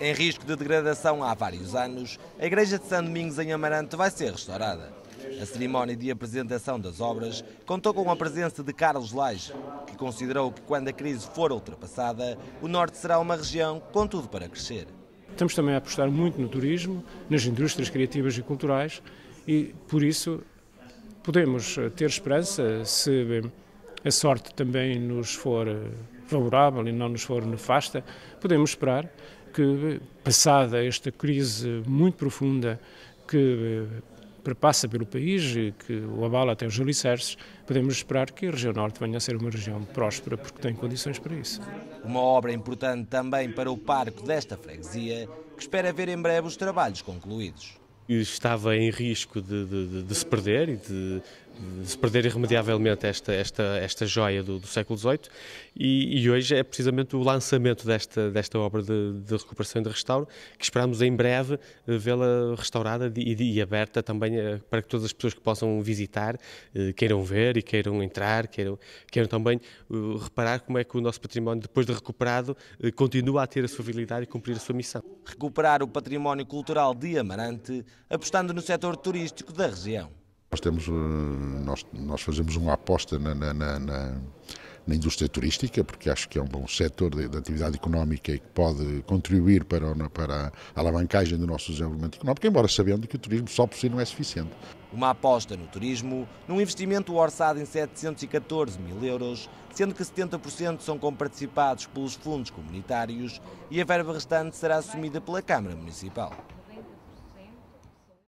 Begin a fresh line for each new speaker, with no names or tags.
em risco de degradação há vários anos, a Igreja de São Domingos em Amarante vai ser restaurada. A cerimónia de apresentação das obras contou com a presença de Carlos Laje, que considerou que quando a crise for ultrapassada, o Norte será uma região com tudo para crescer.
Estamos também a apostar muito no turismo, nas indústrias criativas e culturais e, por isso, podemos eh, ter esperança se a sorte também nos for eh, favorável e não nos for nefasta, podemos esperar que, passada esta crise muito profunda que eh, perpassa pelo país e que o abala até os alicerces, podemos esperar que a região norte venha a ser uma região próspera, porque tem condições para isso.
Uma obra importante também para o parque desta freguesia, que espera ver em breve os trabalhos
concluídos. Estava em risco de, de, de, de se perder e de se perder irremediavelmente esta, esta, esta joia do, do século XVIII e, e, hoje é precisamente o lançamento desta, desta obra de, de recuperação e de restauro que esperamos em breve eh, vê-la restaurada e, e, aberta também eh, para que todas as pessoas que possam visitar eh, queiram ver e queiram entrar, queiram, queiram também reparar como é que o nosso património, depois de recuperado, continua a ter a sua habilidade e cumprir a sua missão.
Recuperar o património cultural de Amarante, apostando no setor turístico da região.
Nós, temos, eh, nós, nós fazemos uma aposta na, na, na, na, indústria turística, porque acho que é um bom setor de, de atividade económica e que pode contribuir para, para a alavancagem do nosso desenvolvimento económico, embora sabendo que o turismo só por si não é suficiente.
Uma aposta no turismo, num investimento orçado em 714 mil euros, sendo que 70% são comparticipados pelos fundos comunitários e a verba restante será assumida pela Câmara Municipal.